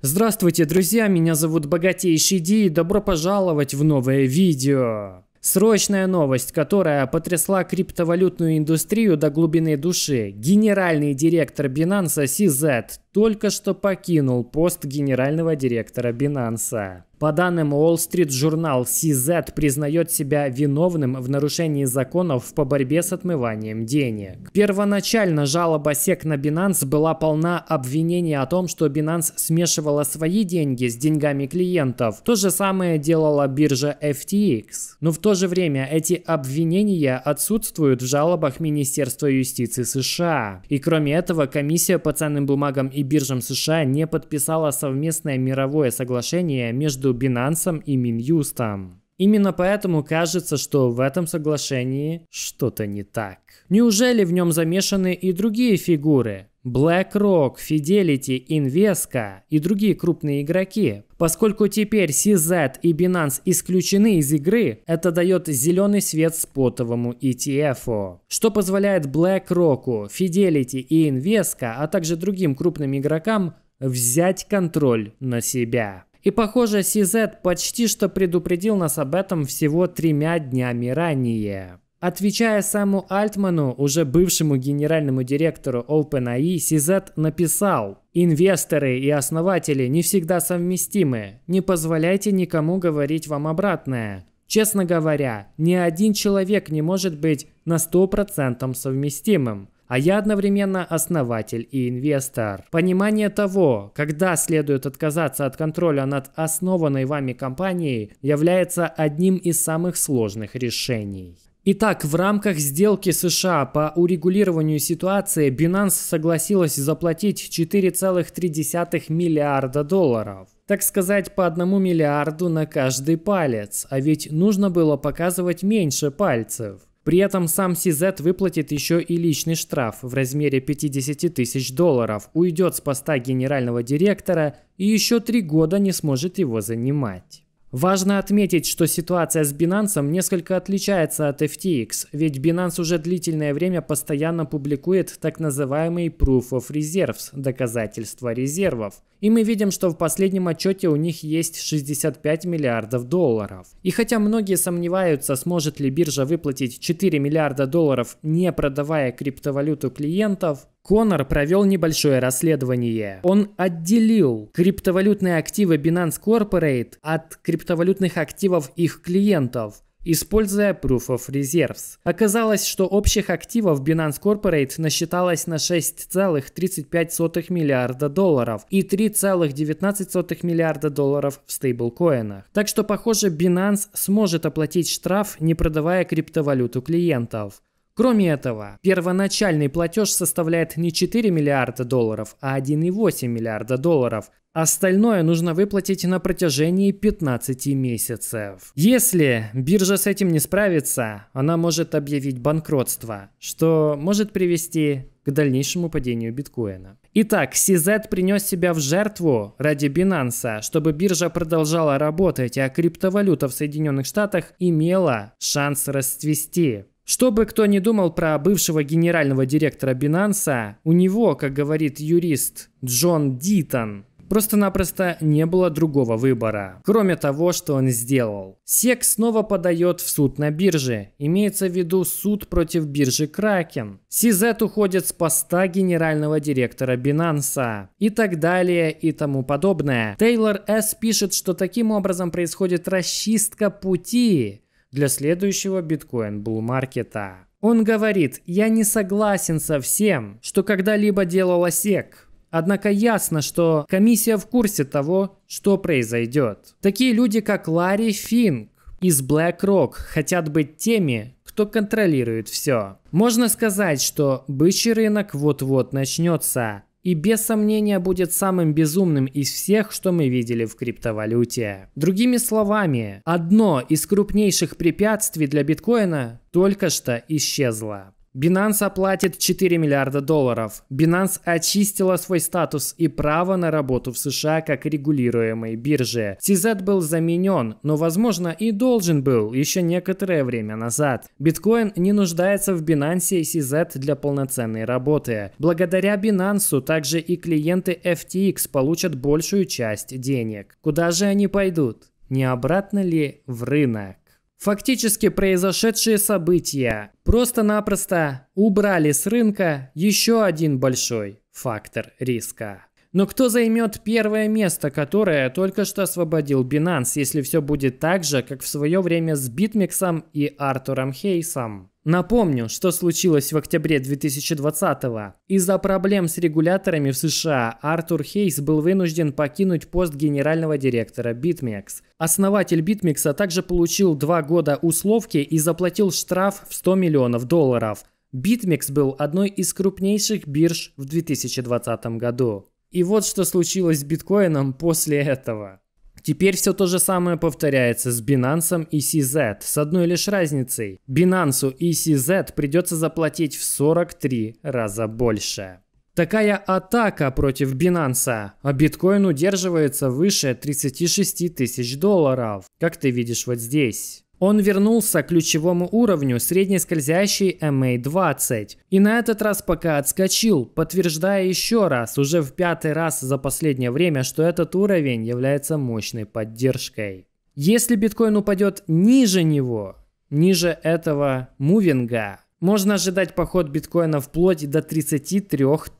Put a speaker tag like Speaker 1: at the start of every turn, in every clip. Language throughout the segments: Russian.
Speaker 1: Здравствуйте, друзья, меня зовут Богатейший Ди и добро пожаловать в новое видео. Срочная новость, которая потрясла криптовалютную индустрию до глубины души. Генеральный директор Binance CZ только что покинул пост генерального директора Binance. По данным Wall Street Journal, CZ признает себя виновным в нарушении законов по борьбе с отмыванием денег. Первоначально жалоба сек на Binance была полна обвинений о том, что Binance смешивала свои деньги с деньгами клиентов. То же самое делала биржа FTX. Но в то же время эти обвинения отсутствуют в жалобах Министерства юстиции США. И кроме этого, комиссия по ценным бумагам и биржам США не подписала совместное мировое соглашение между Binance и Минюстом. Именно поэтому кажется, что в этом соглашении что-то не так. Неужели в нем замешаны и другие фигуры? BlackRock, Fidelity, Invesco и другие крупные игроки, Поскольку теперь CZ и Binance исключены из игры, это дает зеленый свет спотовому ETF, что позволяет BlackRock, Fidelity и Invesco, а также другим крупным игрокам взять контроль на себя. И похоже, CZ почти что предупредил нас об этом всего тремя днями ранее. Отвечая саму Альтману, уже бывшему генеральному директору OpenAI, а Сизет написал «Инвесторы и основатели не всегда совместимы. Не позволяйте никому говорить вам обратное. Честно говоря, ни один человек не может быть на 100% совместимым а я одновременно основатель и инвестор. Понимание того, когда следует отказаться от контроля над основанной вами компанией, является одним из самых сложных решений. Итак, в рамках сделки США по урегулированию ситуации Binance согласилась заплатить 4,3 миллиарда долларов. Так сказать, по одному миллиарду на каждый палец, а ведь нужно было показывать меньше пальцев. При этом сам CZ выплатит еще и личный штраф в размере 50 тысяч долларов, уйдет с поста генерального директора и еще три года не сможет его занимать. Важно отметить, что ситуация с Binance несколько отличается от FTX, ведь Binance уже длительное время постоянно публикует так называемый Proof of Reserves – доказательства резервов. И мы видим, что в последнем отчете у них есть 65 миллиардов долларов. И хотя многие сомневаются, сможет ли биржа выплатить 4 миллиарда долларов, не продавая криптовалюту клиентов, Конор провел небольшое расследование. Он отделил криптовалютные активы Binance Corporate от криптовалютных активов их клиентов используя Proof of Reserves. Оказалось, что общих активов Binance Corporate насчиталось на 6,35 миллиарда долларов и 3,19 миллиарда долларов в стейблкоинах. Так что, похоже, Binance сможет оплатить штраф, не продавая криптовалюту клиентов. Кроме этого, первоначальный платеж составляет не 4 миллиарда долларов, а 1,8 миллиарда долларов. Остальное нужно выплатить на протяжении 15 месяцев. Если биржа с этим не справится, она может объявить банкротство, что может привести к дальнейшему падению биткоина. Итак, CZ принес себя в жертву ради Binance, чтобы биржа продолжала работать, а криптовалюта в Соединенных Штатах имела шанс расцвести. Что бы кто ни думал про бывшего генерального директора Бинанса, у него, как говорит юрист Джон Дитон, Просто-напросто не было другого выбора, кроме того, что он сделал. Сек снова подает в суд на бирже. Имеется в виду суд против биржи Кракен. CZ уходит с поста генерального директора Бинанса И так далее и тому подобное. Тейлор С. пишет, что таким образом происходит расчистка пути для следующего биткоин булл-маркета. Он говорит, я не согласен со всем, что когда-либо делал Осек. Однако ясно, что комиссия в курсе того, что произойдет. Такие люди, как Ларри Финк из BlackRock, хотят быть теми, кто контролирует все. Можно сказать, что бычий рынок вот-вот начнется и без сомнения будет самым безумным из всех, что мы видели в криптовалюте. Другими словами, одно из крупнейших препятствий для биткоина только что исчезло. Binance оплатит 4 миллиарда долларов. Binance очистила свой статус и право на работу в США как регулируемой бирже. CZ был заменен, но, возможно, и должен был еще некоторое время назад. Биткоин не нуждается в Binance и CZ для полноценной работы. Благодаря Binance также и клиенты FTX получат большую часть денег. Куда же они пойдут? Не обратно ли в рынок? Фактически произошедшие события просто-напросто убрали с рынка еще один большой фактор риска. Но кто займет первое место, которое только что освободил Binance, если все будет так же, как в свое время с Битмиксом и Артуром Хейсом? Напомню, что случилось в октябре 2020-го. Из-за проблем с регуляторами в США Артур Хейс был вынужден покинуть пост генерального директора BitMEX. Основатель BitMEX также получил два года условки и заплатил штраф в 100 миллионов долларов. BitMEX был одной из крупнейших бирж в 2020 году. И вот что случилось с биткоином после этого. Теперь все то же самое повторяется с Binance и CZ, с одной лишь разницей. Binance и CZ придется заплатить в 43 раза больше. Такая атака против Binance, а биткоин удерживается выше 36 тысяч долларов, как ты видишь вот здесь. Он вернулся к ключевому уровню среднескользящий MA-20 и на этот раз пока отскочил, подтверждая еще раз, уже в пятый раз за последнее время, что этот уровень является мощной поддержкой. Если биткоин упадет ниже него, ниже этого мувинга, можно ожидать поход биткоина вплоть до 33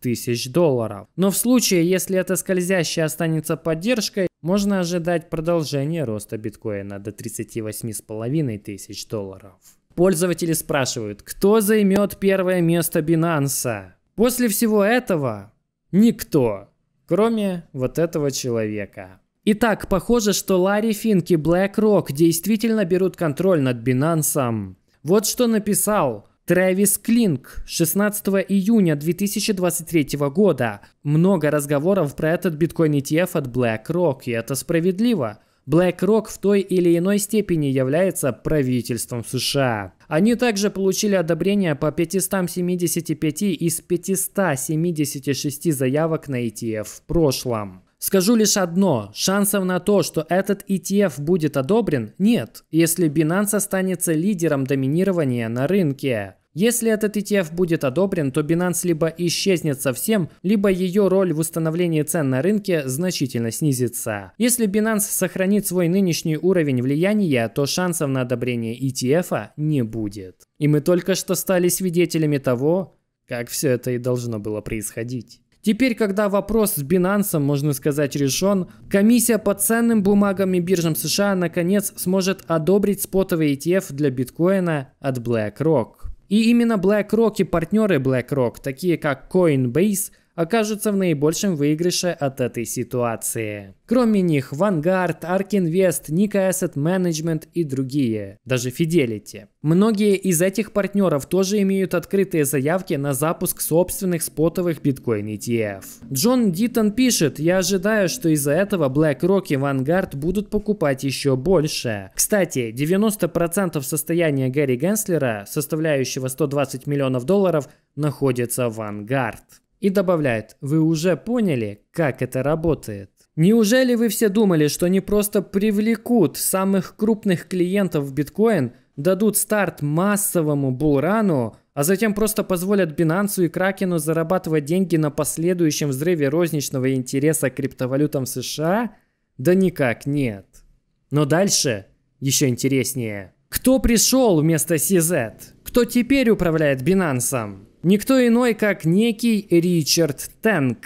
Speaker 1: тысяч долларов. Но в случае, если эта скользящая останется поддержкой, можно ожидать продолжения роста биткоина до 38,5 тысяч долларов. Пользователи спрашивают, кто займет первое место Binance? После всего этого никто, кроме вот этого человека. Итак, похоже, что Ларри Финки и BlackRock действительно берут контроль над Binance. Вот что написал Трэвис Клинк 16 июня 2023 года. Много разговоров про этот биткоин ETF от BlackRock, и это справедливо. BlackRock в той или иной степени является правительством США. Они также получили одобрение по 575 из 576 заявок на ETF в прошлом. Скажу лишь одно, шансов на то, что этот ETF будет одобрен, нет, если Binance останется лидером доминирования на рынке. Если этот ETF будет одобрен, то Binance либо исчезнет совсем, либо ее роль в установлении цен на рынке значительно снизится. Если Binance сохранит свой нынешний уровень влияния, то шансов на одобрение ETF а не будет. И мы только что стали свидетелями того, как все это и должно было происходить. Теперь, когда вопрос с Binance, можно сказать, решен, комиссия по ценным бумагам и биржам США наконец сможет одобрить спотовый ETF для биткоина от BlackRock. И именно BlackRock и партнеры BlackRock, такие как Coinbase, окажутся в наибольшем выигрыше от этой ситуации. Кроме них Vanguard, Ark Invest, Nika Asset Management и другие, даже Fidelity. Многие из этих партнеров тоже имеют открытые заявки на запуск собственных спотовых биткоин ETF. Джон Дитон пишет, я ожидаю, что из-за этого BlackRock и Vanguard будут покупать еще больше. Кстати, 90% состояния Гарри Генслера, составляющего 120 миллионов долларов, находится в Vanguard. И добавляет, вы уже поняли, как это работает. Неужели вы все думали, что они просто привлекут самых крупных клиентов в биткоин, дадут старт массовому булрану, а затем просто позволят Binance и Кракену зарабатывать деньги на последующем взрыве розничного интереса к криптовалютам США? Да никак нет. Но дальше еще интереснее. Кто пришел вместо CZ? кто теперь управляет Binance. Никто иной, как некий Ричард Тэнк.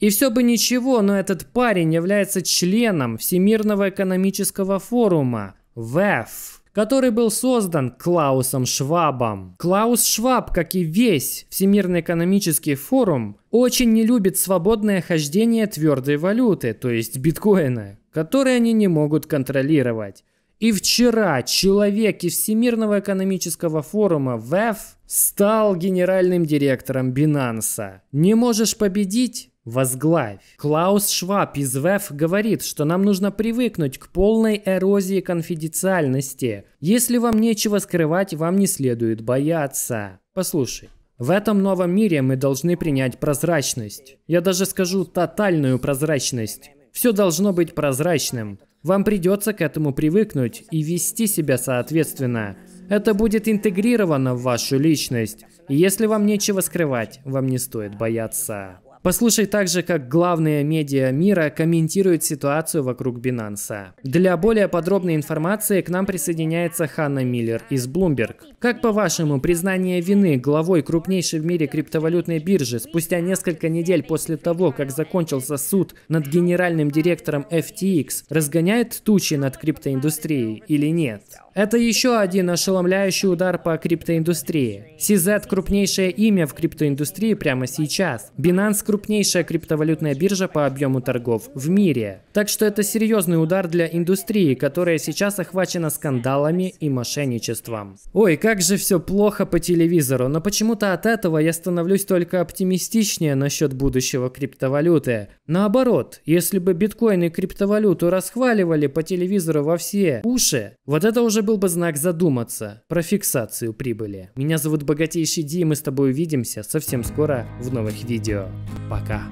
Speaker 1: И все бы ничего, но этот парень является членом Всемирного экономического форума, ВЭФ, который был создан Клаусом Швабом. Клаус Шваб, как и весь Всемирный экономический форум, очень не любит свободное хождение твердой валюты, то есть биткоина, которые они не могут контролировать. И вчера человек из Всемирного экономического форума ВЭФ стал генеральным директором Бинанса. Не можешь победить? Возглавь. Клаус Шваб из ВЭФ говорит, что нам нужно привыкнуть к полной эрозии конфиденциальности. Если вам нечего скрывать, вам не следует бояться. Послушай, в этом новом мире мы должны принять прозрачность. Я даже скажу тотальную прозрачность. Все должно быть прозрачным. Вам придется к этому привыкнуть и вести себя соответственно. Это будет интегрировано в вашу личность. И если вам нечего скрывать, вам не стоит бояться. Послушай также, как главные медиа мира комментируют ситуацию вокруг Бинанса. Для более подробной информации к нам присоединяется Ханна Миллер из Bloomberg. Как по-вашему, признание вины главой крупнейшей в мире криптовалютной биржи спустя несколько недель после того, как закончился суд над генеральным директором FTX, разгоняет тучи над криптоиндустрией или нет? Это еще один ошеломляющий удар по криптоиндустрии. CZ – крупнейшее имя в криптоиндустрии прямо сейчас. Binance – крупнейшая криптовалютная биржа по объему торгов в мире. Так что это серьезный удар для индустрии, которая сейчас охвачена скандалами и мошенничеством. Ой, как же все плохо по телевизору, но почему-то от этого я становлюсь только оптимистичнее насчет будущего криптовалюты. Наоборот, если бы биткоин и криптовалюту расхваливали по телевизору во все уши, вот это уже был бы знак задуматься про фиксацию прибыли. Меня зовут Богатейший Ди, и мы с тобой увидимся совсем скоро в новых видео. Пока.